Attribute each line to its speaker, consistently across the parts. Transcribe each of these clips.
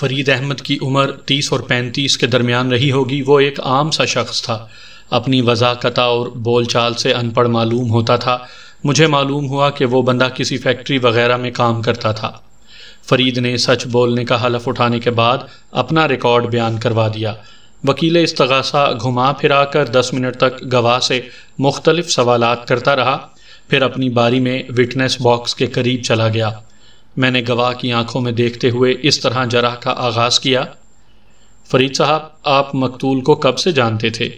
Speaker 1: फरीद अहमद की उम्र तीस और पैंतीस के दरमियान रही होगी वो एक आम सा शख्स था अपनी वजाकता और बोलचाल से अनपढ़ मालूम होता था मुझे मालूम हुआ कि वो बंदा किसी फैक्ट्री वगैरह में काम करता था फरीद ने सच बोलने का हलफ उठाने के बाद अपना रिकॉर्ड बयान करवा दिया वकील इस्तगासा घुमा फिरा कर दस मिनट तक गवाह से मुख्तलिफ सवाल करता रहा फिर अपनी बारी में विटनेस बॉक्स के करीब चला गया मैंने गवाह की आंखों में देखते हुए इस तरह जरा का आगाज़ किया फरीद साहब आप मकतूल को कब से जानते थे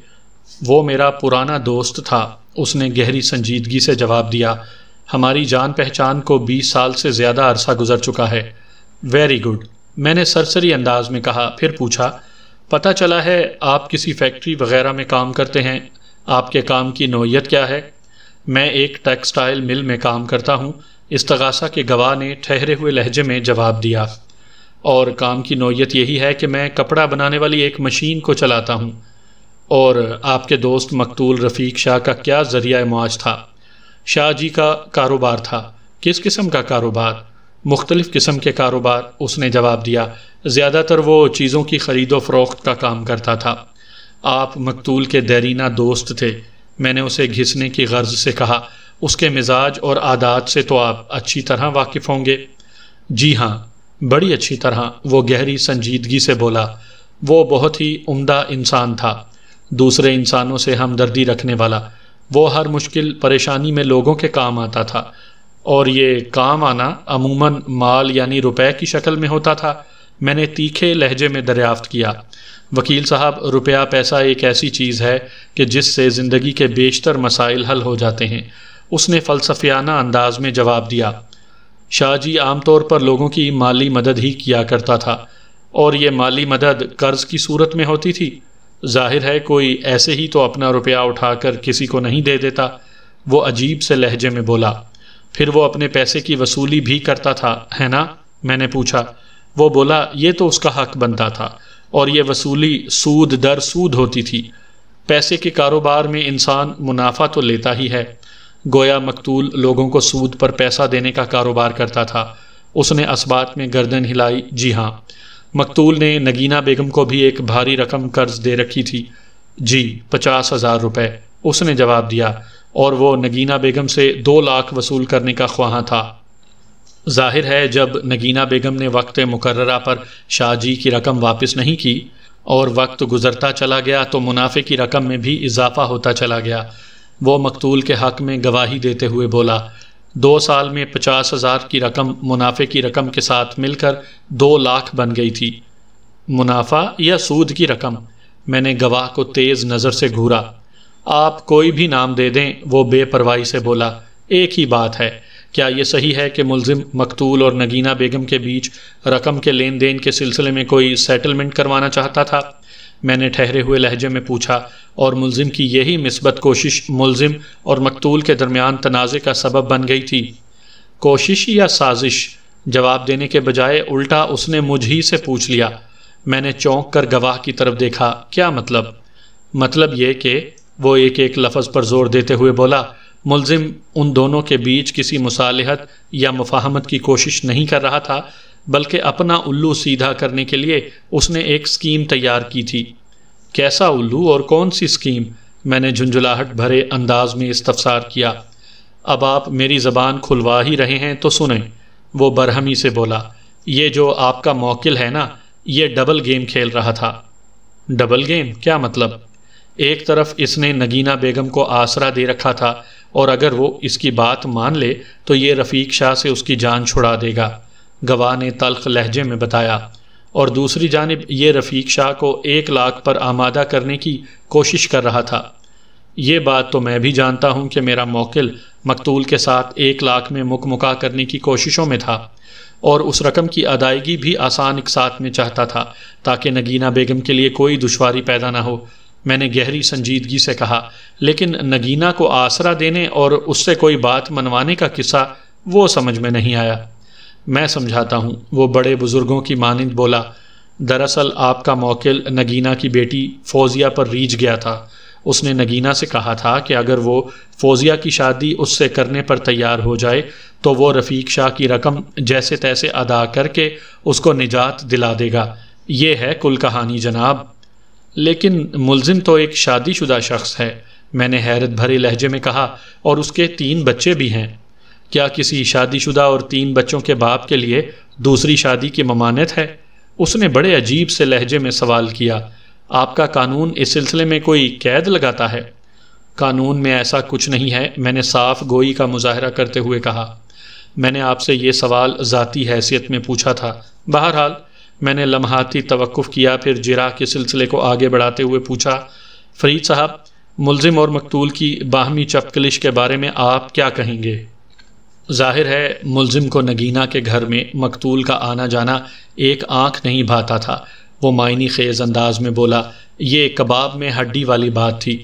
Speaker 1: वो मेरा पुराना दोस्त था उसने गहरी संजीदगी से जवाब दिया हमारी जान पहचान को 20 साल से ज़्यादा अरसा गुजर चुका है वेरी गुड मैंने सरसरी अंदाज में कहा फिर पूछा पता चला है आप किसी फैक्ट्री वगैरह में काम करते हैं आपके काम की नोयत क्या है मैं एक टेक्सटाइल मिल में काम करता हूँ इस्तगासा के गवाह ने ठहरे हुए लहजे में जवाब दिया और काम की नौीयत यही है कि मैं कपड़ा बनाने वाली एक मशीन को चलाता हूँ और आपके दोस्त मकतूल रफ़ीक शाह का क्या ज़रिया मुआज था शाह जी का कारोबार था किस किस्म का कारोबार मुख्तलिफ़ किस्म के कारोबार उसने जवाब दिया ज़्यादातर वो चीज़ों की ख़रीदो फ़रोख्त का काम करता था आप मकतूल के दरीना दोस्त थे मैंने उसे घिसने की गर्ज से कहा उसके मिजाज और आदात से तो आप अच्छी तरह वाकिफ़ होंगे जी हाँ बड़ी अच्छी तरह वो गहरी संजीदगी से बोला वो बहुत ही उम्दा इंसान था दूसरे इंसानों से हमदर्दी रखने वाला वो हर मुश्किल परेशानी में लोगों के काम आता था और ये काम आना अमूमन माल यानी रुपए की शक्ल में होता था मैंने तीखे लहजे में दरियाफ्त किया वकील साहब रुपया पैसा एक ऐसी चीज़ है कि जिससे ज़िंदगी के बेशतर मसाइल हल हो जाते हैं उसने फ़लसफियाना अंदाज में जवाब दिया शाहजी आम तौर पर लोगों की माली मदद ही किया करता था और ये माली मदद कर्ज़ की सूरत में होती थी जाहिर है कोई ऐसे ही तो अपना रुपया उठाकर किसी को नहीं दे देता वो अजीब से लहजे में बोला फिर वो अपने पैसे की वसूली भी करता था है ना मैंने पूछा वो बोला ये तो उसका हक बनता था और ये वसूली सूद दर सूद होती थी पैसे के कारोबार में इंसान मुनाफा तो लेता ही है गोया मकतूल लोगों को सूद पर पैसा देने का कारोबार करता था उसने असबात में गर्दन हिलाई जी हाँ मकतूल ने नगीना बेगम को भी एक भारी रकम कर्ज दे रखी थी जी पचास हज़ार रुपये उसने जवाब दिया और वो नगीना बेगम से दो लाख वसूल करने का ख्वाहा था जाहिर है जब नगीना बेगम ने वक्त मुकर्रा पर शाहजी की रकम वापस नहीं की और वक्त गुजरता चला गया तो मुनाफे की रकम में भी इजाफा होता चला गया वो मकतूल के हक़ में गवाही देते हुए बोला दो साल में पचास हज़ार की रकम मुनाफे की रकम के साथ मिलकर दो लाख बन गई थी मुनाफा या सूद की रकम मैंने गवाह को तेज़ नज़र से घूरा आप कोई भी नाम दे दें वो बेपरवाही से बोला एक ही बात है क्या ये सही है कि मुलजिम मकतूल और नगीना बेगम के बीच रकम के लेन देन के सिलसिले में कोई सेटलमेंट करवाना चाहता था मैंने ठहरे हुए लहजे में पूछा और मुलजिम की यही मिसबत कोशिश मुलजिम और मकतूल के दरमियान तनाज़े का सबब बन गई थी कोशिश या साजिश जवाब देने के बजाय उल्टा उसने मुझ ही से पूछ लिया मैंने चौंक कर गवाह की तरफ देखा क्या मतलब मतलब ये कि वो एक एक लफ्ज़ पर जोर देते हुए बोला मुलजिम उन दोनों के बीच किसी मुसालहत या मुफाहमत की कोशिश नहीं कर रहा था बल्कि अपना उल्लू सीधा करने के लिए उसने एक स्कीम तैयार की थी कैसा उल्लू और कौन सी स्कीम मैंने झुंझुलाहट भरे अंदाज में इस्तफसार किया अब आप मेरी ज़बान खुलवा ही रहे हैं तो सुने वो बरहमी से बोला ये जो आपका मौकिल है ना ये डबल गेम खेल रहा था डबल गेम क्या मतलब एक तरफ इसने नगीना बेगम को आसरा दे रखा था और अगर वो इसकी बात मान ले तो ये रफ़ीक शाह से उसकी जान छुड़ा देगा गवाह ने तल्ख लहजे में बताया और दूसरी जानब ये रफ़ीक शाह को एक लाख पर आमादा करने की कोशिश कर रहा था ये बात तो मैं भी जानता हूँ कि मेरा मौकिल मकतूल के साथ एक लाख में मुक मुका करने की कोशिशों में था और उस रकम की अदायगी भी आसान एक साथ में चाहता था ताकि नगीना बेगम के लिए कोई दुशारी पैदा ना हो मैंने गहरी संजीदगी से कहा लेकिन नगीना को आसरा देने और उससे कोई बात मनवाने का किस्सा वो समझ में नहीं आया मैं समझाता हूँ वो बड़े बुज़ुर्गों की मानंद बोला दरअसल आपका मौकिल नगीना की बेटी फ़ौजिया पर रीझ गया था उसने नगीना से कहा था कि अगर वो फ़ौजिया की शादी उससे करने पर तैयार हो जाए तो वो रफ़ीक शाह की रकम जैसे तैसे अदा करके उसको निजात दिला देगा ये है कुल कहानी जनाब लेकिन मुलजिम तो एक शादीशुदा शख्स है मैंने हैरत भरे लहजे में कहा और उसके तीन बच्चे भी हैं क्या किसी शादीशुदा और तीन बच्चों के बाप के लिए दूसरी शादी की ममानत है उसने बड़े अजीब से लहजे में सवाल किया आपका कानून इस सिलसिले में कोई कैद लगाता है कानून में ऐसा कुछ नहीं है मैंने साफ गोई का मुजाहरा करते हुए कहा मैंने आपसे ये सवाल ज़ाती हैसियत में पूछा था बहरहाल मैंने लम्हाती तवक़ किया फिर जिरा के सिलसिले को आगे बढ़ाते हुए पूछा फरीद साहब मुलजिम और मकतूल की बाहमी चपकलिश के बारे में आप क्या कहेंगे जाहिर है मुलजिम को नगीना के घर में मकतूल का आना जाना एक आंख नहीं भाता था वो मायनी खेज अंदाज में बोला ये कबाब में हड्डी वाली बात थी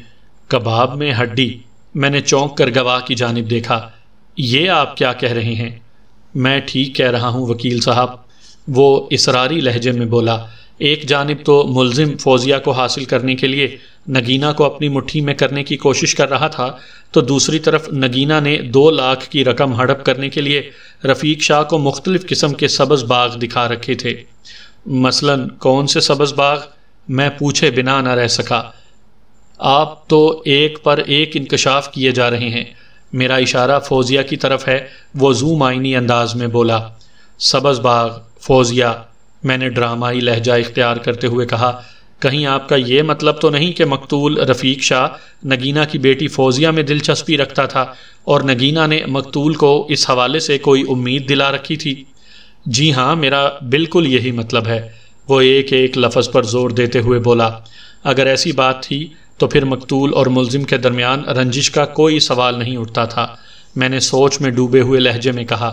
Speaker 1: कबाब में हड्डी मैंने चौंक कर गवाह की जानब देखा ये आप क्या कह रहे हैं मैं ठीक कह रहा हूँ वकील साहब वो इसरारी लहजे में बोला एक जानब तो मुलजिम फौजिया को हासिल करने के लिए नगीना को अपनी मुट्ठी में करने की कोशिश कर रहा था तो दूसरी तरफ नगीना ने दो लाख की रकम हड़प करने के लिए रफ़ीक शाह को मुख्तलिफ़ किस्म के सब्ज़ बाग दिखा रखे थे मसलन कौन से सब्ज़ बाग मैं पूछे बिना ना रह सका आप तो एक पर एक इंकशाफ किए जा रहे हैं मेरा इशारा फौजिया की तरफ है वो जूम आइनी अंदाज में बोला सब्ज़ बाग फौजिया मैंने ड्रामाई लहजा इख्तियार करते हुए कहा कहीं आपका ये मतलब तो नहीं कि मकतूल रफ़ीक शाह नगीना की बेटी फौजिया में दिलचस्पी रखता था और नगीना ने मकतूल को इस हवाले से कोई उम्मीद दिला रखी थी जी हाँ मेरा बिल्कुल यही मतलब है वो एक एक लफ्ज़ पर जोर देते हुए बोला अगर ऐसी बात थी तो फिर मकतूल और मुलजिम के दरमियान रंजिश का कोई सवाल नहीं उठता था मैंने सोच में डूबे हुए लहजे में कहा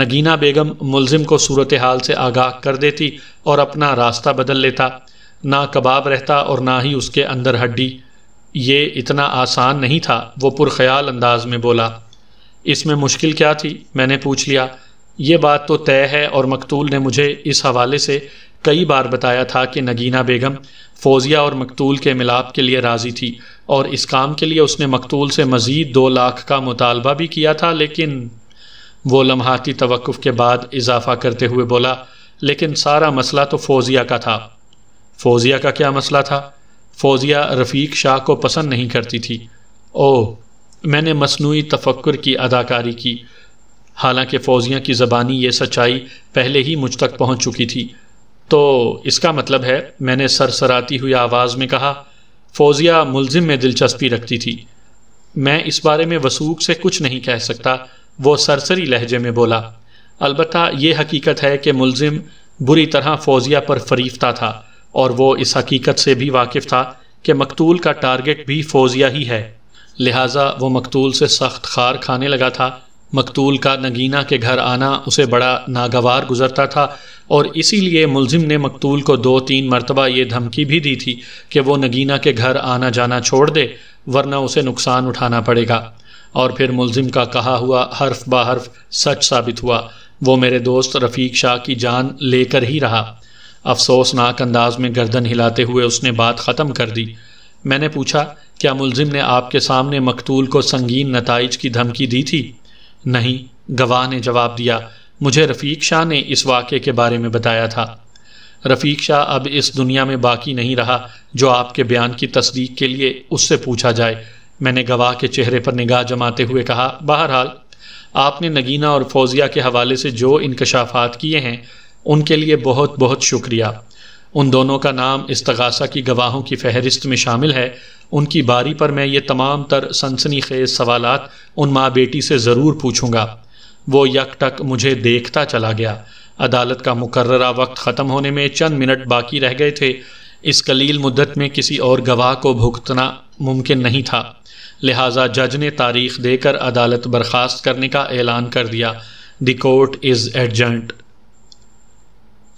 Speaker 1: नगीना बेगम मुलजिम को सूरत हाल से आगाह कर देती और अपना रास्ता बदल लेता ना कबाब रहता और ना ही उसके अंदर हड्डी ये इतना आसान नहीं था वो पुरख्याल अंदाज में बोला इसमें मुश्किल क्या थी मैंने पूछ लिया ये बात तो तय है और मकतूल ने मुझे इस हवाले से कई बार बताया था कि नगीना बेगम फ़ौजिया और मकतूल के मिलाप के लिए राज़ी थी और इस काम के लिए उसने मकतूल से मज़ीद दो लाख का मुतालबा भी किया था लेकिन वो लम्हाती तवक़ के बाद इजाफ़ा करते हुए बोला लेकिन सारा मसला तो फ़ौजिया का था फौजिया का क्या मसला था फौजिया रफ़ीक शाह को पसंद नहीं करती थी ओह मैंने मसनू तफक्र की अदाकारी की हालांकि फ़ौजिया की ज़बानी ये सच्चाई पहले ही मुझ तक पहुंच चुकी थी तो इसका मतलब है मैंने सरसराती हुई आवाज़ में कहा फ़ौजिया मुलजिम में दिलचस्पी रखती थी मैं इस बारे में वसूख से कुछ नहीं कह सकता वो सरसरी लहजे में बोला अलबत् यह हकीकत है कि मुलजिम बुरी तरह फ़ौजिया पर फरीफता था और वो इस हकीकत से भी वाकिफ था कि मकतूल का टारगेट भी फौजिया ही है लिहाजा वो मकतूल से सख्त खार खाने लगा था मकतूल का नगीना के घर आना उसे बड़ा नागवार गुजरता था और इसीलिए मुलजिम ने मकतूल को दो तीन मरतबा ये धमकी भी दी थी कि वो नगीना के घर आना जाना छोड़ दे वरना उसे नुकसान उठाना पड़ेगा और फिर मुलजिम का कहा हुआ हर्फ बा हर्फ सच साबित हुआ वो मेरे दोस्त रफ़ीक शाह की जान लेकर ही रहा अफसोसनाक अंदाज में गर्दन हिलाते हुए उसने बात ख़त्म कर दी मैंने पूछा क्या मुलजिम ने आपके सामने मकतूल को संगीन नतज की धमकी दी थी नहीं गवाह ने जवाब दिया मुझे रफ़ीक शाह ने इस वाक़े के बारे में बताया था रफ़ीक शाह अब इस दुनिया में बाकी नहीं रहा जो आपके बयान की तस्दीक के लिए उससे पूछा जाए मैंने गवाह के चेहरे पर निगाह जमाते हुए कहा बहरहाल आपने नगीना और फौजिया के हवाले से जो इनकशाफ़ात किए हैं उनके लिए बहुत बहुत शुक्रिया उन दोनों का नाम इस्तगासा की गवाहों की फहरिस्त में शामिल है उनकी बारी पर मैं ये तमाम तर सनसनी खेज सवाल उन माँ बेटी से ज़रूर पूछूंगा वो यकटक मुझे देखता चला गया अदालत का मुकर वक्त ख़त्म होने में चंद मिनट बाकी रह गए थे इस कलील मुद्दत में किसी और गवाह को भुगतना मुमकिन नहीं था लिहाजा जज ने तारीख देकर अदालत बर्खास्त करने का ऐलान कर दिया द कोर्ट इज़ एडजेंट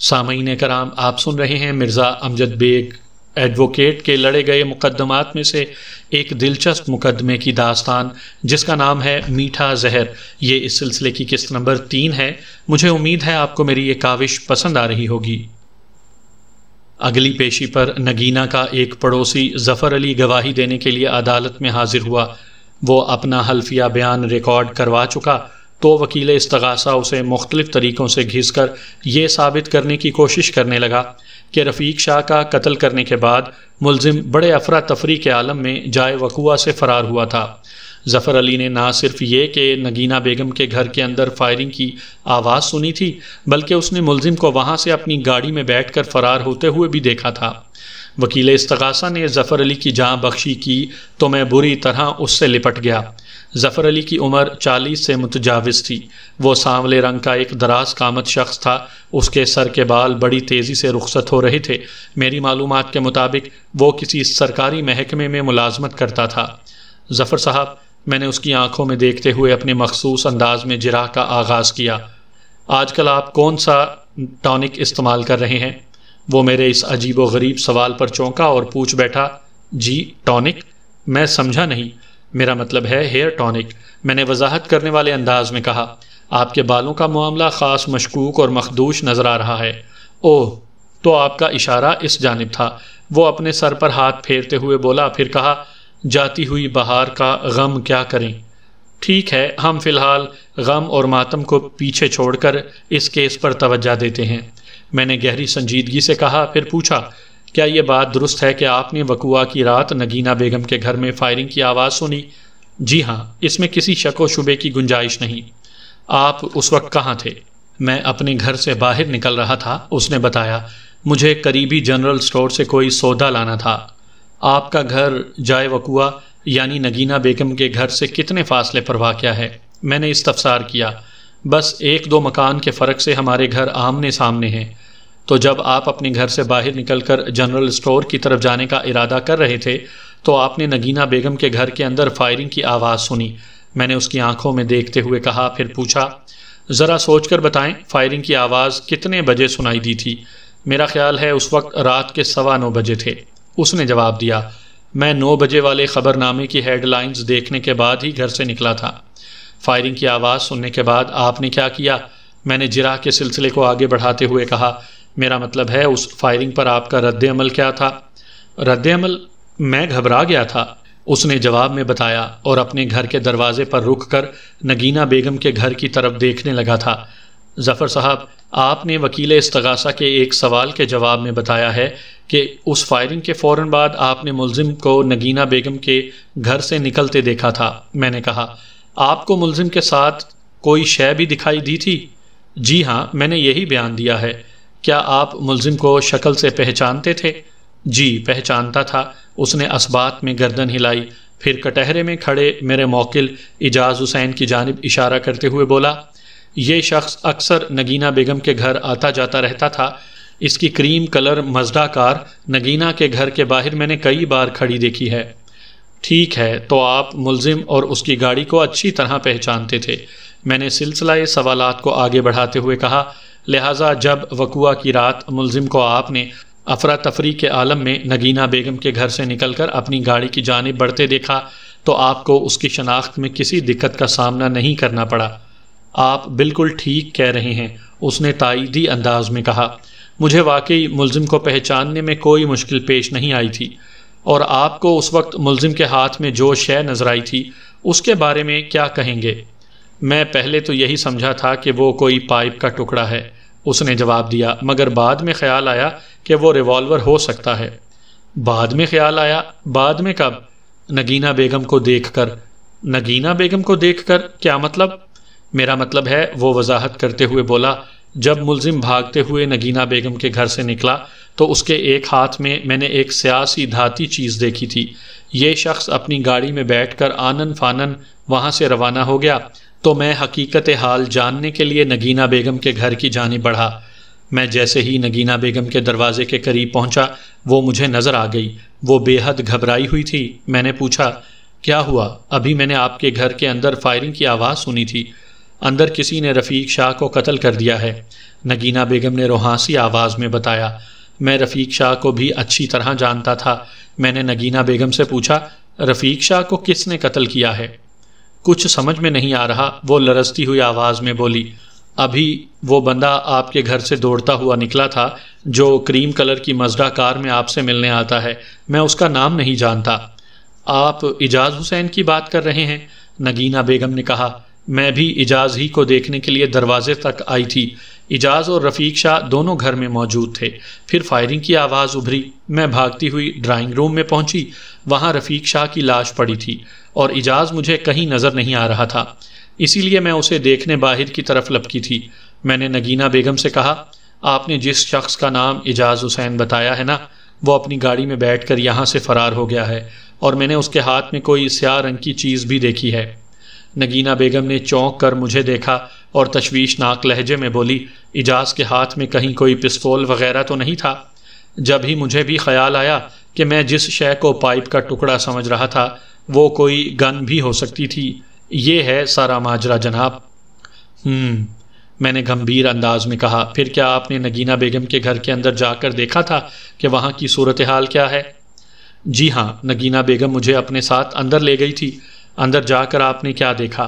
Speaker 1: सामीन कराम आप सुन रहे हैं मिर्ज़ा अमजद बेग एडवोकेट के लड़े गए मुकदमात में से एक दिलचस्प मुकदमे की दास्तान जिसका नाम है मीठा जहर ये इस सिलसिले की किस्त नंबर तीन है मुझे उम्मीद है आपको मेरी ये काविश पसंद आ रही होगी अगली पेशी पर नगीना का एक पड़ोसी जफ़र अली गवाही देने के लिए अदालत में हाजिर हुआ वो अपना हल्फिया बयान रिकॉर्ड करवा चुका तो वकील इस्तगासा उसे मुख्तलिफ तरीक़ों से घिस कर ये साबित करने की कोशिश करने लगा कि रफ़ीक शाह का कत्ल करने के बाद मुलजिम बड़े अफरा तफरी के आलम में जाए वकूआ से फ़रार हुआ था जफ़र अली ने ना सिर्फ ये कि नगीना बेगम के घर के अंदर फायरिंग की आवाज़ सुनी थी बल्कि उसने मुलजिम को वहाँ से अपनी गाड़ी में बैठ कर फ़रार होते हुए भी देखा था वकील इस्तगासा ने जफ़र अली की जहाँ बख्शी की तो मैं बुरी तरह उससे लिपट गया जफ़र अली की उम्र चालीस से मुतजावज़ थी वो सांवले रंग का एक दराज कामत शख्स था उसके सर के बाल बड़ी तेज़ी से रुखसत हो रहे थे मेरी मालूम के मुताबिक वो किसी सरकारी महकमे में मुलाजमत करता था जफ़र साहब मैंने उसकी आंखों में देखते हुए अपने मखसूस अंदाज में जराह का आगाज़ किया आजकल आप कौन सा टॉनिक इस्तेमाल कर रहे हैं वो मेरे इस अजीब व गरीब सवाल पर चौंका और पूछ बैठा जी टॉनिक मैं समझा नहीं मेरा मतलब है हेयर टॉनिक मैंने वजाहत करने वाले अंदाज में कहा आपके बालों का मामला ख़ास मशकूक और मखदूश नज़र आ रहा है ओह तो आपका इशारा इस जानब था वो अपने सर पर हाथ फेरते हुए बोला फिर कहा जाती हुई बहार का गम क्या करें ठीक है हम फिलहाल गम और मातम को पीछे छोड़कर इस केस पर तवज्जा देते हैं मैंने गहरी संजीदगी से कहा फिर पूछा क्या ये बात दुरुस्त है कि आपने वकुआ की रात नगीना बेगम के घर में फायरिंग की आवाज़ सुनी जी हाँ इसमें किसी शक व शुबे की गुंजाइश नहीं आप उस वक्त कहाँ थे मैं अपने घर से बाहर निकल रहा था उसने बताया मुझे करीबी जनरल स्टोर से कोई सौदा लाना था आपका घर जाए वकुआ यानी नगीना बेगम के घर से कितने फासले पर वाक़ है मैंने इस तफसार किया बस एक दो मकान के फ़र्क से हमारे घर आमने सामने हैं तो जब आप अपने घर से बाहर निकलकर जनरल स्टोर की तरफ जाने का इरादा कर रहे थे तो आपने नगीना बेगम के घर के अंदर फायरिंग की आवाज़ सुनी मैंने उसकी आंखों में देखते हुए कहा फिर पूछा ज़रा सोचकर बताएं फायरिंग की आवाज़ कितने बजे सुनाई दी थी मेरा ख्याल है उस वक्त रात के सवा नौ बजे थे उसने जवाब दिया मैं नौ बजे वाले ख़बरनामे की हेडलाइंस देखने के बाद ही घर से निकला था फायरिंग की आवाज़ सुनने के बाद आपने क्या किया मैंने जिरा के सिलसिले को आगे बढ़ाते हुए कहा मेरा मतलब है उस फायरिंग पर आपका रद्द अमल क्या था रद्द अमल मैं घबरा गया था उसने जवाब में बताया और अपने घर के दरवाजे पर रुक कर नगीना बेगम के घर की तरफ देखने लगा था जफ़र साहब आपने वकील इस्तगासा के एक सवाल के जवाब में बताया है कि उस फायरिंग के फ़ौर बाद आपने मुलजिम को नगीना बेगम के घर से निकलते देखा था मैंने कहा आपको मुलजिम के साथ कोई शय भी दिखाई दी थी जी हाँ मैंने यही बयान दिया है क्या आप मुलजिम को शक्ल से पहचानते थे जी पहचानता था उसने असबात में गर्दन हिलाई फिर कटहरे में खड़े मेरे मौकिल इजाज़ हुसैन की जानब इशारा करते हुए बोला ये शख्स अक्सर नगीना बेगम के घर आता जाता रहता था इसकी cream colour Mazda car Nagina के घर के बाहर मैंने कई बार खड़ी देखी है ठीक है तो आप मुलजिम और उसकी गाड़ी को अच्छी तरह पहचानते थे मैंने सिलसिला सवालात को आगे बढ़ाते हुए कहा लिहाजा जब वकुआ की रात मुलजिम को आपने अफरा तफरी के आलम में नगीना बेगम के घर से निकल कर अपनी गाड़ी की जानब बढ़ते देखा तो आपको उसकी शनाख्त में किसी दिक्कत का सामना नहीं करना पड़ा आप बिल्कुल ठीक कह रहे हैं उसने तायदी अंदाज में कहा मुझे वाकई मुलजिम को पहचानने में कोई मुश्किल पेश नहीं आई थी और आपको उस वक्त मुलजिम के हाथ में जो शय नजर आई थी उसके बारे में क्या कहेंगे मैं पहले तो यही समझा था कि वो कोई पाइप का टुकड़ा है उसने जवाब दिया मगर बाद में ख्याल आया कि वो रिवॉल्वर हो सकता है बाद में ख्याल आया बाद में कब नगीना बेगम को देखकर नगीना बेगम को देखकर क्या मतलब मेरा मतलब है वो वजाहत करते हुए बोला जब मुलजिम भागते हुए नगीना बेगम के घर से निकला तो उसके एक हाथ में मैंने एक सियासी धाती चीज़ देखी थी ये शख्स अपनी गाड़ी में बैठ कर आनन फानन वहाँ से रवाना हो गया तो मैं हकीकत हाल जानने के लिए नगीना बेगम के घर की जानी बढ़ा मैं जैसे ही नगीना बेगम के दरवाजे के करीब पहुंचा वो मुझे नज़र आ गई वो बेहद घबराई हुई थी मैंने पूछा क्या हुआ अभी मैंने आपके घर के अंदर फायरिंग की आवाज़ सुनी थी अंदर किसी ने रफ़ीक शाह को कत्ल कर दिया है नगीना बेगम ने रोहासी आवाज़ में बताया मैं रफ़ीक शाह को भी अच्छी तरह जानता था मैंने नगीना बेगम से पूछा रफ़ीक शाह को किसने कत्ल किया है कुछ समझ में नहीं आ रहा वो लरजती हुई आवाज़ में बोली अभी वो बंदा आपके घर से दौड़ता हुआ निकला था जो क्रीम कलर की मजदा कार में आपसे मिलने आता है मैं उसका नाम नहीं जानता आप इजाज़ हुसैन की बात कर रहे हैं नगीना बेगम ने कहा मैं भी इजाज़ ही को देखने के लिए दरवाजे तक आई थी इजाज़ और रफ़ीक शाह दोनों घर में मौजूद थे फिर फायरिंग की आवाज़ उभरी मैं भागती हुई ड्राइंग रूम में पहुंची वहां रफ़ीक शाह की लाश पड़ी थी और इजाज़ मुझे कहीं नज़र नहीं आ रहा था इसीलिए मैं उसे देखने बाहर की तरफ लपकी थी मैंने नगीना बेगम से कहा आपने जिस शख्स का नाम एजाज हुसैन बताया है ना वो अपनी गाड़ी में बैठ कर यहाँ से फ़रार हो गया है और मैंने उसके हाथ में कोई स्या रंग की चीज़ भी देखी है नगीना बेगम ने चौंक कर मुझे देखा और तशवीशनाक लहजे में बोली इजाज के हाथ में कहीं कोई पिस्तौल वगैरह तो नहीं था जब ही मुझे भी ख्याल आया कि मैं जिस शय को पाइप का टुकड़ा समझ रहा था वो कोई गन भी हो सकती थी ये है सारा माजरा जनाब हम्म, मैंने गंभीर अंदाज में कहा फिर क्या आपने नगीना बेगम के घर के अंदर जाकर देखा था कि वहाँ की सूरत हाल क्या है जी हाँ नगीना बेगम मुझे अपने साथ अंदर ले गई थी अंदर जाकर आपने क्या देखा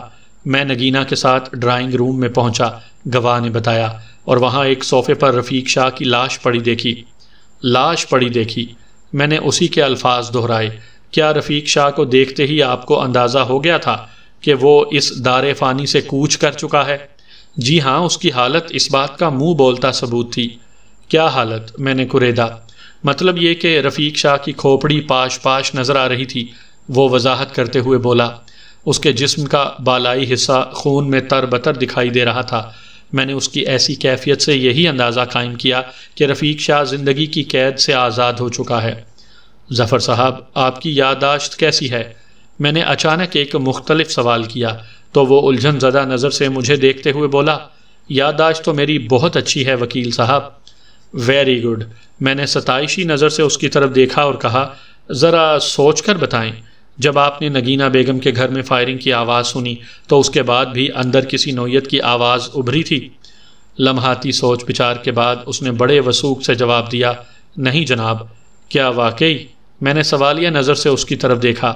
Speaker 1: मैं नगीना के साथ ड्राइंग रूम में पहुंचा गवाह ने बताया और वहां एक सोफे पर रफ़ीक शाह की लाश पड़ी देखी लाश पड़ी देखी मैंने उसी के अल्फाज दोहराए क्या रफ़ीक शाह को देखते ही आपको अंदाज़ा हो गया था कि वो इस दार फ़ानी से कूच कर चुका है जी हाँ उसकी हालत इस बात का मुंह बोलता सबूत थी क्या हालत मैंने कुरेदा मतलब ये कि रफ़ीक शाह की खोपड़ी पाश पाश नज़र आ रही थी वो वजाहत करते हुए बोला उसके जिस्म का बालाई हिस्सा खून में तर बतर दिखाई दे रहा था मैंने उसकी ऐसी कैफियत से यही अंदाज़ा कायम किया कि रफ़ीक शाह ज़िंदगी की कैद से आज़ाद हो चुका है ज़फ़र साहब आपकी यादाश्त कैसी है मैंने अचानक एक मुख्तलिफ सवाल किया तो वो उलझन ज़दा नज़र से मुझे देखते हुए बोला यादाश्त तो मेरी बहुत अच्छी है वकील साहब वेरी गुड मैंने सताइशी नज़र से उसकी तरफ़ देखा और कहा ज़रा सोच कर बताएं जब आपने नगीना बेगम के घर में फायरिंग की आवाज़ सुनी तो उसके बाद भी अंदर किसी नोयत की आवाज़ उभरी थी लम्हाती सोच विचार के बाद उसने बड़े वसूख से जवाब दिया नहीं जनाब क्या वाकई मैंने सवालिया नज़र से उसकी तरफ देखा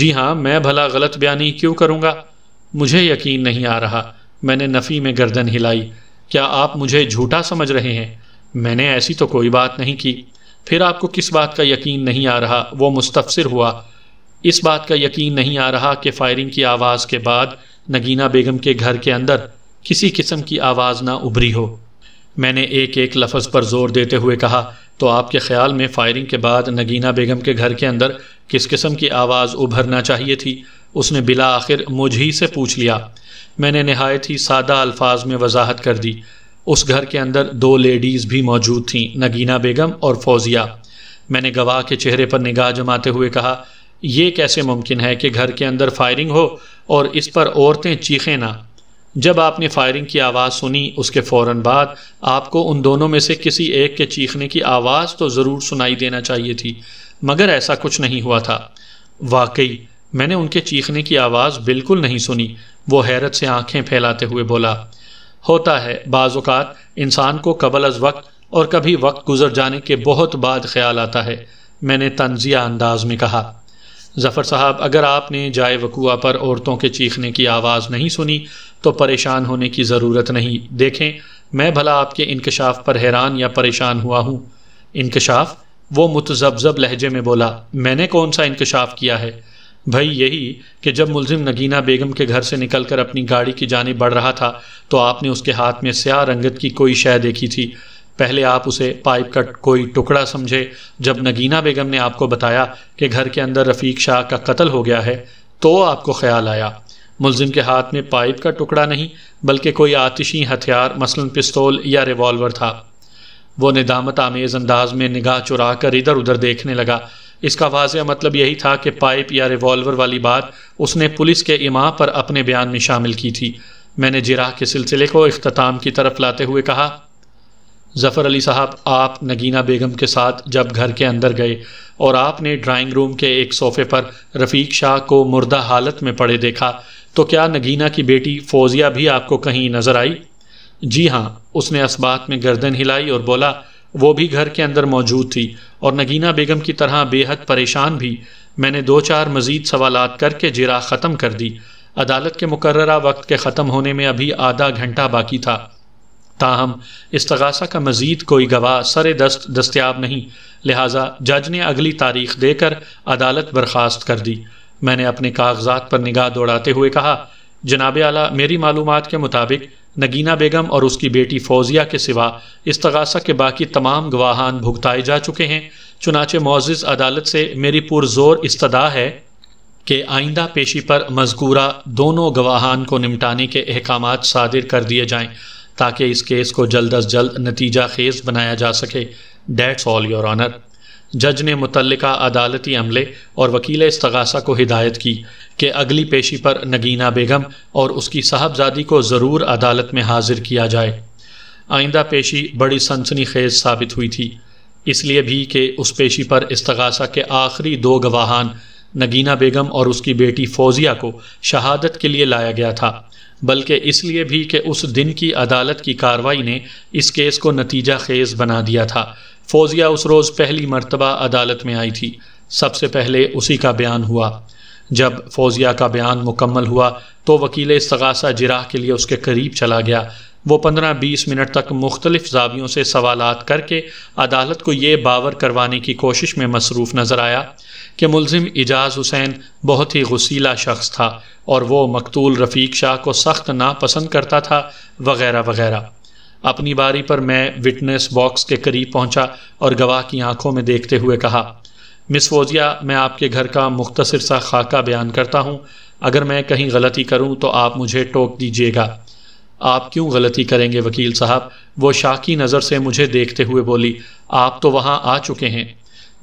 Speaker 1: जी हाँ मैं भला गलत बयानी क्यों करूँगा मुझे यकीन नहीं आ रहा मैंने नफ़ी में गर्दन हिलाई क्या आप मुझे झूठा समझ रहे हैं मैंने ऐसी तो कोई बात नहीं की फिर आपको किस बात का यकीन नहीं आ रहा वो मुस्तफ़िर हुआ इस बात का यकीन नहीं आ रहा कि फायरिंग की आवाज़ के बाद नगीना बेगम के घर के अंदर किसी किस्म की आवाज़ ना उभरी हो मैंने एक एक लफ्ज़ पर जोर देते हुए कहा तो आपके ख्याल में फायरिंग के बाद नगीना बेगम के घर के अंदर किस किस्म की आवाज़ उभरना चाहिए थी उसने बिला आखिर मुझ ही से पूछ लिया मैंने नहायत ही सादा अल्फाज में वजाहत कर दी उस घर के अंदर दो लेडीज़ भी मौजूद थीं नगीना बेगम और फौजिया मैंने गवाह के चेहरे पर निगाह जमाते हुए कहा ये कैसे मुमकिन है कि घर के अंदर फायरिंग हो और इस पर औरतें चीखें ना जब आपने फायरिंग की आवाज़ सुनी उसके फ़ौर बाद आपको उन दोनों में से किसी एक के चीखने की आवाज़ तो ज़रूर सुनाई देना चाहिए थी मगर ऐसा कुछ नहीं हुआ था वाकई मैंने उनके चीखने की आवाज़ बिल्कुल नहीं सुनी वो हैरत से आंखें फैलाते हुए बोला होता है बाज़ात इंसान को कबल अज वक्त और कभी वक्त गुजर जाने के बहुत बाद ख्याल आता है मैंने तंजिया अंदाज में कहा ज़फ़र साहब अगर आपने जाए वकूआ पर औरतों के चीखने की आवाज़ नहीं सुनी तो परेशान होने की ज़रूरत नहीं देखें मैं भला आपके इनकशाफ पर हैरान या परेशान हुआ हूँ इनकशाफ वो मुतजबजब लहजे में बोला मैंने कौन सा इनकशाफ किया है भाई यही कि जब मुलजिम नगीना बेगम के घर से निकलकर अपनी गाड़ी की जाने बढ़ रहा था तो आपने उसके हाथ में स्या रंगत की कोई शय देखी थी पहले आप उसे पाइप का कोई टुकड़ा समझे जब नगीना बेगम ने आपको बताया कि घर के अंदर रफ़ीक शाह का कत्ल हो गया है तो आपको ख्याल आया मुलजिम के हाथ में पाइप का टुकड़ा नहीं बल्कि कोई आतिशी हथियार मसलन पिस्तौल या रिवॉल्वर था वो निदामत आमेज़ अंदाज में निगाह चुरा कर इधर उधर देखने लगा इसका वाज मतलब यही था कि पाइप या रिवॉल्वर वाली बात उसने पुलिस के इमा पर अपने बयान में शामिल की थी मैंने जिराह के सिलसिले को अख्ताम की तरफ लाते हुए कहा ज़फ़र अली साहब आप नगीना बेगम के साथ जब घर के अंदर गए और आपने ड्राइंग रूम के एक सोफ़े पर रफ़ीक शाह को मुर्दा हालत में पड़े देखा तो क्या नगीना की बेटी फ़ौजिया भी आपको कहीं नज़र आई जी हाँ उसने इस्बात में गर्दन हिलाई और बोला वो भी घर के अंदर मौजूद थी और नगीना बेगम की तरह बेहद परेशान भी मैंने दो चार मज़ीद सवाल करके जिरा ख़त्म कर दी अदालत के मुकर्रा वक्त के ख़त्म होने में अभी आधा घंटा बाकी था ताहम इस्तगासा का मजीद कोई गवाह सर दस्त दस्तियाब नहीं लिहाजा जज ने अगली तारीख देकर अदालत बर्खास्त कर दी मैंने अपने कागजात पर निगाह दौड़ाते हुए कहा जनाब आला मेरी मालूम के मुताबिक नगीना बेगम और उसकी बेटी फौजिया के सिवा तगासा के बाकी तमाम गवाहान भुगताए जा चुके हैं चुनाच मोज़ अदालत से मेरी पुरजोर इस्तदा है कि आइंदा पेशी पर मजकूरा दोनों गवाहान को निमटाने के अहकाम सादिर कर दिए जाएँ ताकि इस केस को जल्द अज जल्द नतीजा खेज बनाया जा सके डेट्स ऑल योर ऑनर जज ने मुतल अदालती अमले और वकील इस्तगासा को हिदायत की कि अगली पेशी पर नगीना बेगम और उसकी साहबजादी को ज़रूर अदालत में हाजिर किया जाए आइंदा पेशी बड़ी सनसनी खेज साबित हुई थी इसलिए भी कि उस पेशी पर इस्तगासा के आखिरी दो गवाहान नगीना बेगम और उसकी बेटी फौजिया को शहादत के लिए लाया गया था बल्कि इसलिए भी कि उस दिन की अदालत की कार्रवाई ने इस केस को नतीजा खेज बना दिया था फौजिया उस रोज़ पहली मरतबा अदालत में आई थी सबसे पहले उसी का बयान हुआ जब फौजिया का बयान मुकम्मल हुआ तो वकील सगासा जराह के लिए उसके करीब चला गया वो पंद्रह बीस मिनट तक मुख्तलिफ जावियों से सवाल करके अदालत को ये बावर करवाने की कोशिश में मसरूफ़ नज़र आया कि मुलिम एजाज हुसैन बहुत ही गसीला शख्स था और वो मकतूल रफ़ीक शाह को सख्त नापसंद करता था वगैरह वगैरह अपनी बारी पर मैं विटनेस बॉक्स के करीब पहुंचा और गवाह की आंखों में देखते हुए कहा मिस फोजिया मैं आपके घर का मुख्तर सा खाका बयान करता हूँ अगर मैं कहीं गलती करूँ तो आप मुझे टोक दीजिएगा आप क्यों गलती करेंगे वकील साहब वो शाह की नज़र से मुझे देखते हुए बोली आप तो वहाँ आ चुके हैं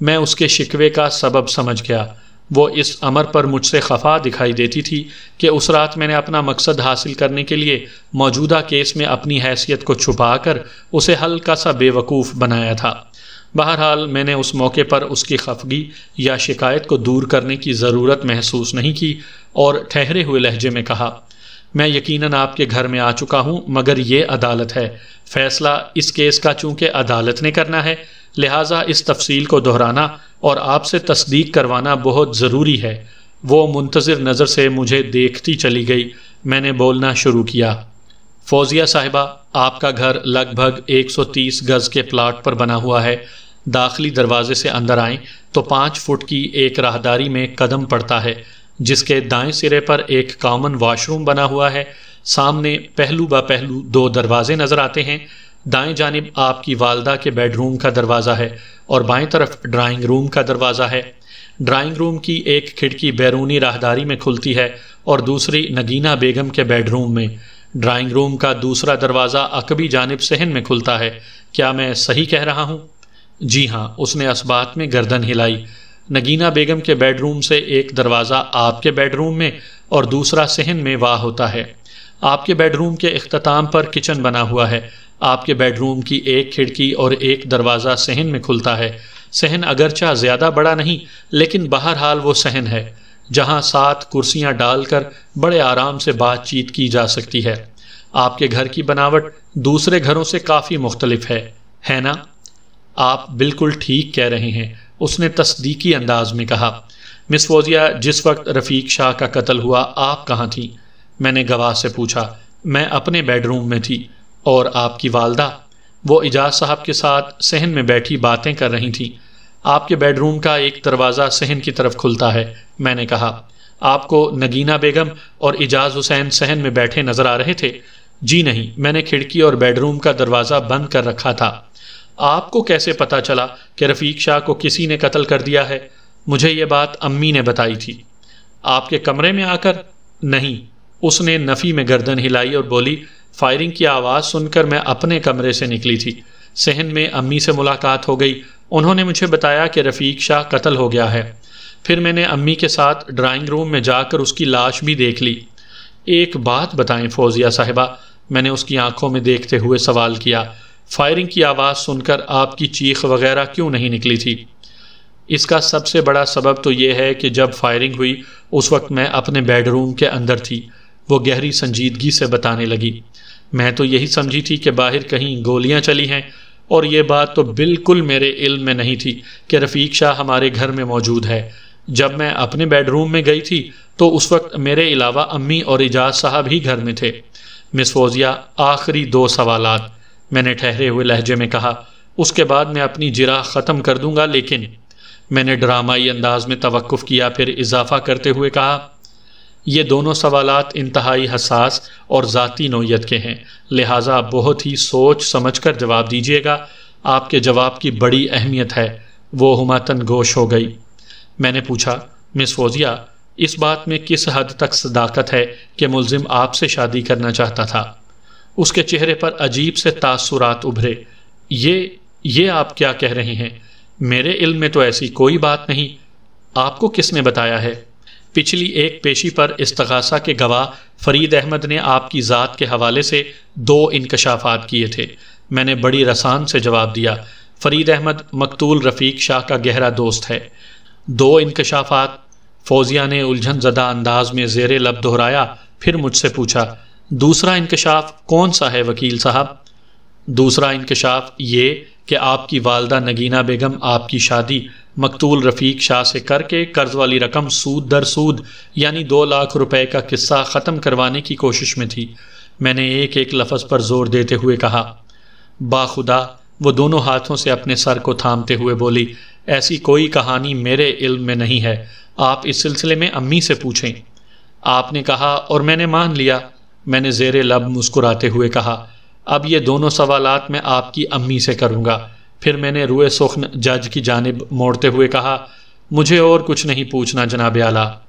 Speaker 1: मैं उसके शिकवे का सबब समझ गया वो इस अमर पर मुझसे खफा दिखाई देती थी कि उस रात मैंने अपना मकसद हासिल करने के लिए मौजूदा केस में अपनी हैसियत को छुपा कर उसे हल्का सा बेवकूफ़ बनाया था बहरहाल मैंने उस मौके पर उसकी खफगी या शिकायत को दूर करने की ज़रूरत महसूस नहीं की और ठहरे हुए लहजे में कहा मैं यकीनन आपके घर में आ चुका हूँ मगर ये अदालत है फैसला इस केस का चूंकि अदालत ने करना है लिहाजा इस तफसील को दोहराना और आपसे तस्दीक करवाना बहुत ज़रूरी है वो मुंतज़र नज़र से मुझे देखती चली गई मैंने बोलना शुरू किया फौजिया साहिबा आपका घर लगभग 130 गज़ के प्लाट पर बना हुआ है दाखिली दरवाजे से अंदर आएं तो पाँच फुट की एक राहदारी में कदम पड़ता है जिसके दाएं सिरे पर एक कॉमन वॉशरूम बना हुआ है सामने पहलू ब पहलू दो दरवाजे नज़र आते हैं दाएं जानब आपकी वालदा के बेडरूम का दरवाज़ा है और बाएं तरफ ड्राइंग रूम का दरवाज़ा है ड्राइंग रूम की एक खिड़की बैरूनी राहदारी में खुलती है और दूसरी नगीना बेगम के बेडरूम में ड्राइंग रूम का दूसरा दरवाज़ा अकबी जानब सहन में खुलता है क्या मैं सही कह रहा हूँ जी हाँ उसने असबात में गर्दन हिलाई नगीना बेगम के बेडरूम से एक दरवाज़ा आपके बेडरूम में और दूसरा सहन में वाह होता है आपके बेडरूम के अख्ताम पर किचन बना हुआ है आपके बेडरूम की एक खिड़की और एक दरवाज़ा सहन में खुलता है सहन अगरचा ज़्यादा बड़ा नहीं लेकिन बहरहाल वो सहन है जहाँ सात कुर्सियाँ डालकर बड़े आराम से बातचीत की जा सकती है आपके घर की बनावट दूसरे घरों से काफ़ी मुख्तलफ है है ना आप बिल्कुल ठीक कह रहे हैं उसने तस्दीकी अंदाज में कहा मिस फौजिया जिस वक्त रफ़ीक शाह का कत्ल हुआ आप कहाँ थी मैंने गवाह से पूछा मैं अपने बेडरूम में थी और आपकी वालदा वो एजाज साहब के साथ सहन में बैठी बातें कर रही थी आपके बेडरूम का एक दरवाज़ा सहन की तरफ खुलता है मैंने कहा आपको नगीना बेगम और एजाज हुसैन सहन में बैठे नजर आ रहे थे जी नहीं मैंने खिड़की और बेडरूम का दरवाज़ा बंद कर रखा था आपको कैसे पता चला कि रफ़ीक शाह को किसी ने कत्ल कर दिया है मुझे ये बात अम्मी ने बताई थी आपके कमरे में आकर नहीं उसने नफ़ी में गर्दन हिलाई और बोली फायरिंग की आवाज़ सुनकर मैं अपने कमरे से निकली थी सहन में अम्मी से मुलाकात हो गई उन्होंने मुझे बताया कि रफ़ीक शाह कत्ल हो गया है फिर मैंने अम्मी के साथ ड्राइंग रूम में जाकर उसकी लाश भी देख ली एक बात बताएं फौजिया साहिबा मैंने उसकी आंखों में देखते हुए सवाल किया फायरिंग की आवाज़ सुनकर आपकी चीख वगैरह क्यों नहीं निकली थी इसका सबसे बड़ा सबब तो यह है कि जब फायरिंग हुई उस वक्त मैं अपने बेडरूम के अंदर थी वो गहरी संजीदगी से बताने लगी मैं तो यही समझी थी कि बाहर कहीं गोलियां चली हैं और ये बात तो बिल्कुल मेरे इल्म में नहीं थी कि रफ़ीक शाह हमारे घर में मौजूद है जब मैं अपने बेडरूम में गई थी तो उस वक्त मेरे अलावा अम्मी और इजाज साहब ही घर में थे मिस फोजिया आखिरी दो सवाल मैंने ठहरे हुए लहजे में कहा उसके बाद मैं अपनी जिरा ख़त्म कर दूंगा लेकिन मैंने ड्रामाई अंदाज में तवक्फ़ किया फिर इजाफा करते हुए कहा ये दोनों सवाल इंतहाई हसास और ज़ाती नोयत के हैं लिहाजा बहुत ही सोच समझ कर जवाब दीजिएगा आपके जवाब की बड़ी अहमियत है वो हुमा गोश हो गई मैंने पूछा मिस फोजिया इस बात में किस हद तक सदाकत है कि मुलजिम आपसे शादी करना चाहता था उसके चेहरे पर अजीब से तासुरात उभरे ये ये आप क्या कह रहे हैं मेरे इल्म में तो ऐसी कोई बात नहीं आपको किसने बताया है पिछली एक पेशी पर इस्तगासा के गवाह फरीद अहमद ने आपकी ज़ात के हवाले से दो इनकशाफात किए थे मैंने बड़ी रसान से जवाब दिया फरीद अहमद मकतूल रफ़ीक शाह का गहरा दोस्त है दो इनकशाफात फौजिया ने उलझन ज़दा अंदाज में जेर लब दोहराया फिर मुझसे पूछा दूसरा इनकशाफ कौन सा है वकील साहब दूसरा इनकशाफ ये कि आपकी वालदा नगीना बेगम आपकी शादी मकतूल रफ़ीक शाह से करके कर्ज वाली रकम सूद दर सूद यानी दो लाख रुपए का किस्सा ख़त्म करवाने की कोशिश में थी मैंने एक एक लफज पर जोर देते हुए कहा बाखुदा वो दोनों हाथों से अपने सर को थामते हुए बोली ऐसी कोई कहानी मेरे इल्म में नहीं है आप इस सिलसिले में अम्मी से पूछें आपने कहा और मैंने मान लिया मैंने जेर लब मुस्कुराते हुए कहा अब ये दोनों सवालात मैं आपकी अम्मी से करूँगा फिर मैंने रुए सुखन जज की जानब मोड़ते हुए कहा मुझे और कुछ नहीं पूछना जनाब आला